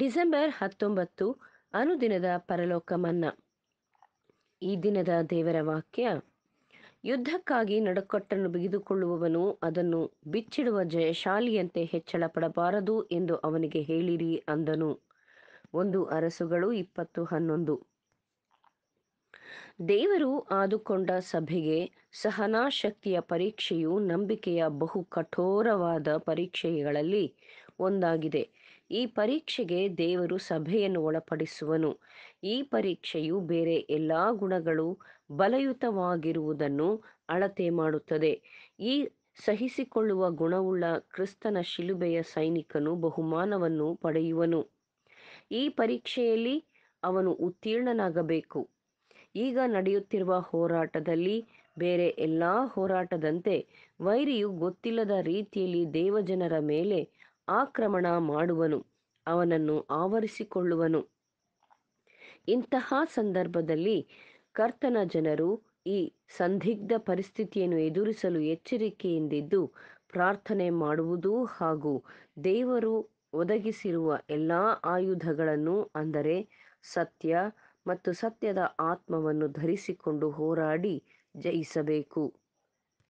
December ಹತ್ತೊಂಬತ್ತು ಅನುದಿನದ ಪರಲೋಕ ಮನ್ನಾ ಈ ದಿನದ ದೇವರ ವಾಕ್ಯ ಯುದ್ಧಕ್ಕಾಗಿ ನಡುಕಟ್ಟನ್ನು ಬಿಗಿದುಕೊಳ್ಳುವವನು ಅದನ್ನು ಬಿಚ್ಚಿಡುವ ಜಯಶಾಲಿಯಂತೆ ಹೆಚ್ಚಳ ಪಡಬಾರದು ಎಂದು ಅವನಿಗೆ ಹೇಳಿರಿ ಅಂದನು ಒಂದು ಅರಸುಗಳು ಇಪ್ಪತ್ತು ಹನ್ನೊಂದು ದೇವರು ಆದುಕೊಂಡ ಸಭೆಗೆ ಸಹನಾಶಕ್ತಿಯ ಪರೀಕ್ಷೆಯು ನಂಬಿಕೆಯ ಬಹು ಕಠೋರವಾದ ಪರೀಕ್ಷೆಗಳಲ್ಲಿ ಒಂದಾಗಿದೆ ಈ ಪರೀಕ್ಷೆಗೆ ದೇವರು ಸಭೆಯನ್ನು ಒಳಪಡಿಸುವನು ಈ ಪರೀಕ್ಷೆಯು ಬೇರೆ ಎಲ್ಲ ಗುಣಗಳು ಬಲಯುತವಾಗಿರುವುದನ್ನು ಅಳತೆ ಮಾಡುತ್ತದೆ ಈ ಸಹಿಸಿಕೊಳ್ಳುವ ಗುಣವುಳ್ಳ ಕ್ರಿಸ್ತನ ಶಿಲುಬೆಯ ಸೈನಿಕನು ಬಹುಮಾನವನ್ನು ಪಡೆಯುವನು ಈ ಪರೀಕ್ಷೆಯಲ್ಲಿ ಅವನು ಉತ್ತೀರ್ಣನಾಗಬೇಕು ಈಗ ನಡೆಯುತ್ತಿರುವ ಹೋರಾಟದಲ್ಲಿ ಬೇರೆ ಎಲ್ಲ ಹೋರಾಟದಂತೆ ವೈರಿಯು ಗೊತ್ತಿಲ್ಲದ ರೀತಿಯಲ್ಲಿ ದೇವಜನರ ಮೇಲೆ ಆಕ್ರಮಣ ಮಾಡುವನು ಅವನನ್ನು ಆವರಿಸಿಕೊಳ್ಳುವನು ಇಂತಹ ಸಂದರ್ಭದಲ್ಲಿ ಕರ್ತನ ಜನರು ಈ ಸಂದಿಗ್ಧ ಪರಿಸ್ಥಿತಿಯನ್ನು ಎದುರಿಸಲು ಎಚ್ಚರಿಕೆಯಿಂದಿದ್ದು ಪ್ರಾರ್ಥನೆ ಮಾಡುವುದು ಹಾಗೂ ದೇವರು ಒದಗಿಸಿರುವ ಎಲ್ಲ ಆಯುಧಗಳನ್ನು ಅಂದರೆ ಸತ್ಯ ಮತ್ತು ಸತ್ಯದ ಆತ್ಮವನ್ನು ಧರಿಸಿಕೊಂಡು ಹೋರಾಡಿ ಜಯಿಸಬೇಕು